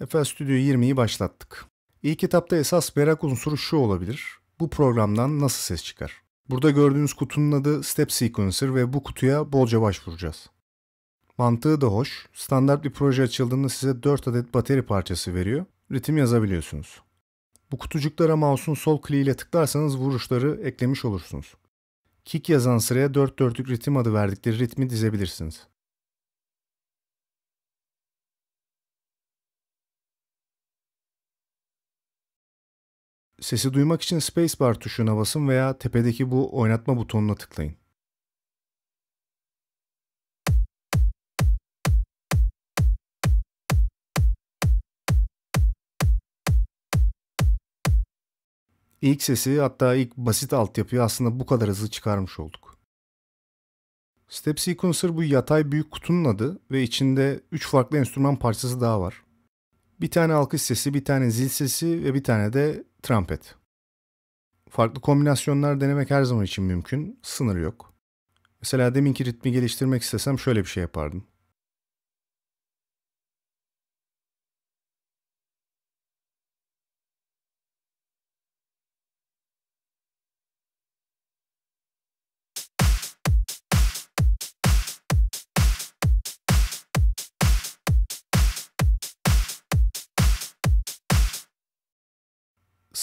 Efe Studio 20'yi başlattık. İlk etapta esas merak unsuru şu olabilir. Bu programdan nasıl ses çıkar? Burada gördüğünüz kutunun adı Step Sequencer ve bu kutuya bolca başvuracağız. Mantığı da hoş. Standart bir proje açıldığında size 4 adet bateri parçası veriyor. Ritim yazabiliyorsunuz. Bu kutucuklara mouse'un sol kliğiyle tıklarsanız vuruşları eklemiş olursunuz. Kick yazan sıraya 4 dörtlük ritim adı verdikleri ritmi dizebilirsiniz. Sesi duymak için spacebar tuşuna basın veya tepedeki bu oynatma butonuna tıklayın. İlk sesi hatta ilk basit altyapıyı aslında bu kadar hızlı çıkarmış olduk. Step Sequencer bu yatay büyük kutunun adı ve içinde 3 farklı enstrüman parçası daha var. Bir tane alkış sesi, bir tane zil sesi ve bir tane de Trumpet. Farklı kombinasyonlar denemek her zaman için mümkün. Sınır yok. Mesela deminki ritmi geliştirmek istesem şöyle bir şey yapardım.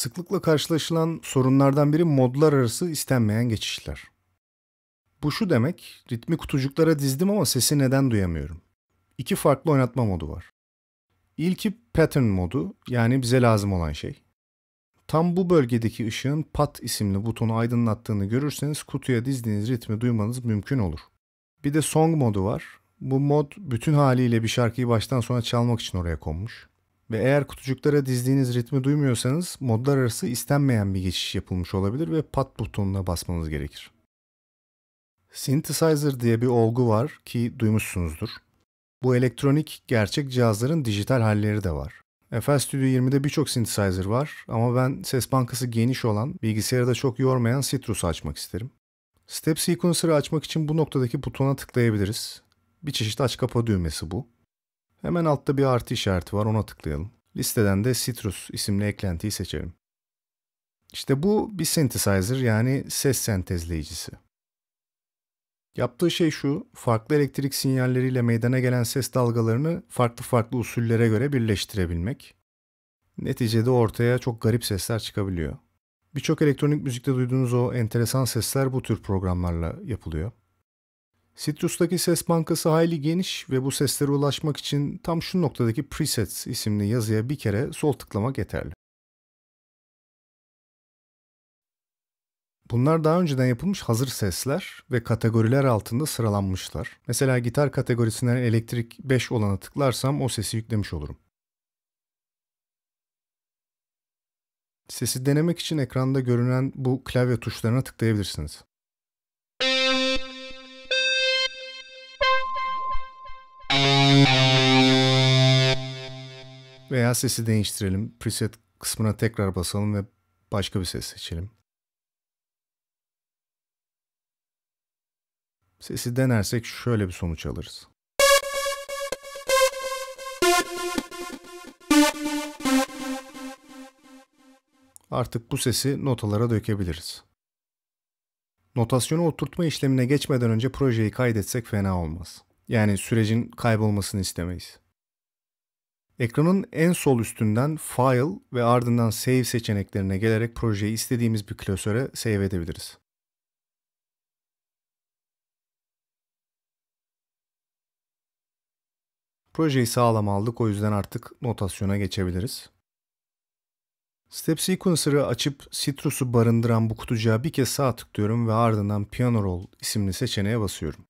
Sıklıkla karşılaşılan sorunlardan biri modlar arası istenmeyen geçişler. Bu şu demek, ritmi kutucuklara dizdim ama sesi neden duyamıyorum? İki farklı oynatma modu var. İlki pattern modu, yani bize lazım olan şey. Tam bu bölgedeki ışığın pat isimli butonu aydınlattığını görürseniz kutuya dizdiğiniz ritmi duymanız mümkün olur. Bir de song modu var. Bu mod bütün haliyle bir şarkıyı baştan sona çalmak için oraya konmuş. Ve eğer kutucuklara dizdiğiniz ritmi duymuyorsanız modlar arası istenmeyen bir geçiş yapılmış olabilir ve pat butonuna basmanız gerekir. Synthesizer diye bir olgu var ki duymuşsunuzdur. Bu elektronik gerçek cihazların dijital halleri de var. FL Studio 20'de birçok synthesizer var ama ben ses bankası geniş olan, bilgisayarı da çok yormayan Citrus'u açmak isterim. Step Sequencer'ı açmak için bu noktadaki butona tıklayabiliriz. Bir çeşit aç kapa düğmesi bu. Hemen altta bir artı işareti var ona tıklayalım. Listeden de Citrus isimli eklentiyi seçelim. İşte bu bir synthesizer yani ses sentezleyicisi. Yaptığı şey şu, farklı elektrik sinyalleriyle meydana gelen ses dalgalarını farklı farklı usullere göre birleştirebilmek. Neticede ortaya çok garip sesler çıkabiliyor. Birçok elektronik müzikte duyduğunuz o enteresan sesler bu tür programlarla yapılıyor. Citrus'taki ses bankası hayli geniş ve bu seslere ulaşmak için tam şu noktadaki presets isimli yazıya bir kere sol tıklamak yeterli. Bunlar daha önceden yapılmış hazır sesler ve kategoriler altında sıralanmışlar. Mesela gitar kategorisinden elektrik 5 olana tıklarsam o sesi yüklemiş olurum. Sesi denemek için ekranda görünen bu klavye tuşlarına tıklayabilirsiniz. Veya sesi değiştirelim. Preset kısmına tekrar basalım ve başka bir ses seçelim. Sesi denersek şöyle bir sonuç alırız. Artık bu sesi notalara dökebiliriz. Notasyonu oturtma işlemine geçmeden önce projeyi kaydetsek fena olmaz. Yani sürecin kaybolmasını istemeyiz. Ekranın en sol üstünden File ve ardından Save seçeneklerine gelerek projeyi istediğimiz bir klasöre save edebiliriz. Projeyi sağlam aldık o yüzden artık notasyona geçebiliriz. Step Sequencer'ı açıp Citrus'u barındıran bu kutucuğa bir kez sağ tıklıyorum ve ardından Piano Roll isimli seçeneğe basıyorum.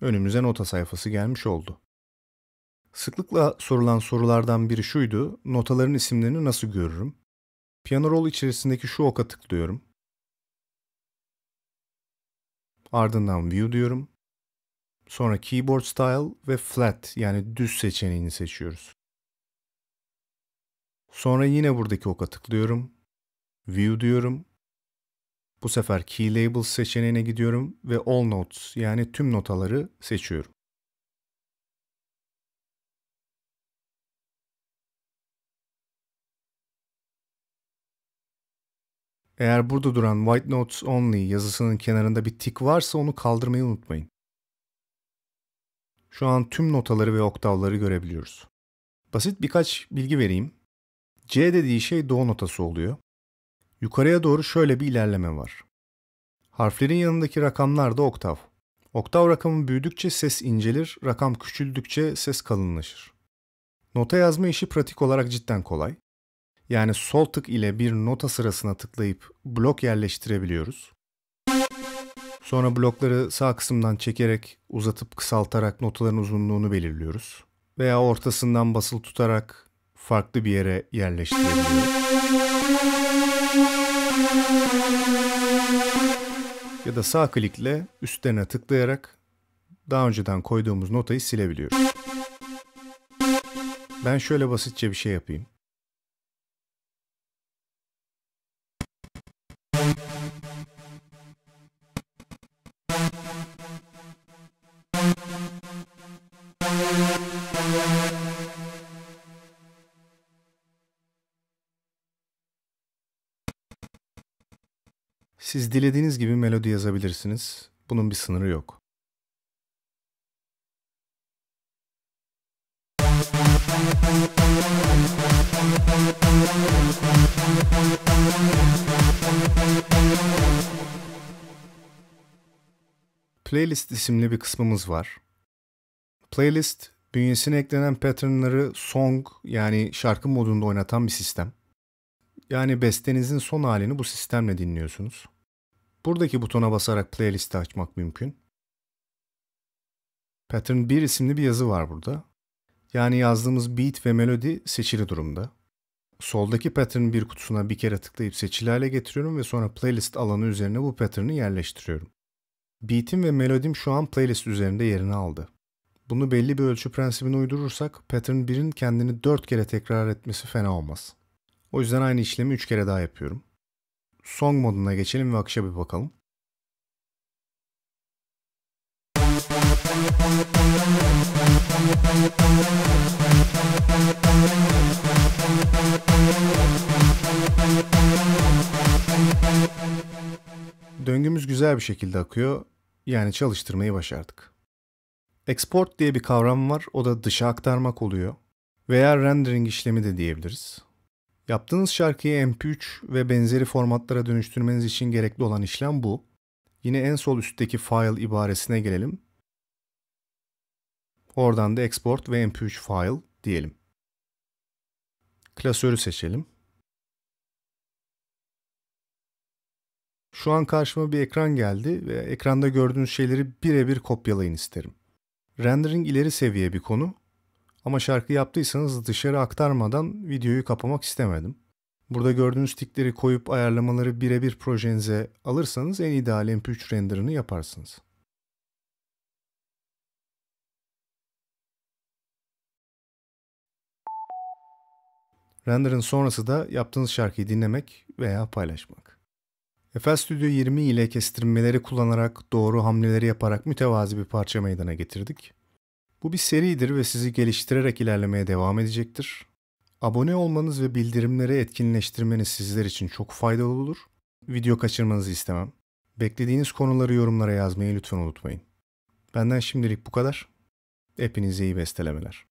Önümüze nota sayfası gelmiş oldu. Sıklıkla sorulan sorulardan biri şuydu, notaların isimlerini nasıl görürüm? Piyano rol içerisindeki şu oka tıklıyorum. Ardından View diyorum. Sonra Keyboard Style ve Flat yani düz seçeneğini seçiyoruz. Sonra yine buradaki oka tıklıyorum. View diyorum. Bu sefer Key Labels seçeneğine gidiyorum ve All Notes yani tüm notaları seçiyorum. Eğer burada duran White Notes Only yazısının kenarında bir tik varsa onu kaldırmayı unutmayın. Şu an tüm notaları ve oktavları görebiliyoruz. Basit birkaç bilgi vereyim. C dediği şey do notası oluyor. Yukarıya doğru şöyle bir ilerleme var. Harflerin yanındaki rakamlar da oktav. Oktav rakamı büyüdükçe ses incelir, rakam küçüldükçe ses kalınlaşır. Nota yazma işi pratik olarak cidden kolay. Yani sol tık ile bir nota sırasına tıklayıp blok yerleştirebiliyoruz. Sonra blokları sağ kısımdan çekerek, uzatıp kısaltarak notaların uzunluğunu belirliyoruz. Veya ortasından basılı tutarak farklı bir yere yerleştirebiliyoruz. Ya da sağ klikle üstlerine tıklayarak daha önceden koyduğumuz notayı silebiliyoruz. Ben şöyle basitçe bir şey yapayım. Siz dilediğiniz gibi melodi yazabilirsiniz. Bunun bir sınırı yok. Playlist isimli bir kısmımız var. Playlist bünyesine eklenen patternları song yani şarkı modunda oynatan bir sistem. Yani bestenizin son halini bu sistemle dinliyorsunuz. Buradaki butona basarak playlisti açmak mümkün. Pattern 1 isimli bir yazı var burada. Yani yazdığımız beat ve melodi seçili durumda. Soldaki pattern 1 kutusuna bir kere tıklayıp seçili hale getiriyorum ve sonra playlist alanı üzerine bu pattern'ı yerleştiriyorum. Beat'im ve melodim şu an playlist üzerinde yerini aldı. Bunu belli bir ölçü prensibine uydurursak pattern 1'in kendini 4 kere tekrar etmesi fena olmaz. O yüzden aynı işlemi 3 kere daha yapıyorum. Song moduna geçelim ve akışa bir bakalım. Döngümüz güzel bir şekilde akıyor. Yani çalıştırmayı başardık. Export diye bir kavram var. O da dışa aktarmak oluyor. Veya rendering işlemi de diyebiliriz. Yaptığınız şarkıyı MP3 ve benzeri formatlara dönüştürmeniz için gerekli olan işlem bu. Yine en sol üstteki file ibaresine gelelim. Oradan da export ve mp3 file diyelim. Klasörü seçelim. Şu an karşıma bir ekran geldi ve ekranda gördüğünüz şeyleri birebir kopyalayın isterim. Rendering ileri seviye bir konu ama şarkı yaptıysanız dışarı aktarmadan videoyu kapamak istemedim. Burada gördüğünüz tikleri koyup ayarlamaları birebir projenize alırsanız en ideal MP3 renderını yaparsınız. Render'ın sonrası da yaptığınız şarkıyı dinlemek veya paylaşmak. Efes Studio 20 ile kestirmeleri kullanarak doğru hamleleri yaparak mütevazi bir parça meydana getirdik. Bu bir seridir ve sizi geliştirerek ilerlemeye devam edecektir. Abone olmanız ve bildirimleri etkinleştirmeniz sizler için çok faydalı olur. Video kaçırmanızı istemem. Beklediğiniz konuları yorumlara yazmayı lütfen unutmayın. Benden şimdilik bu kadar. Hepinize iyi bestelemeler.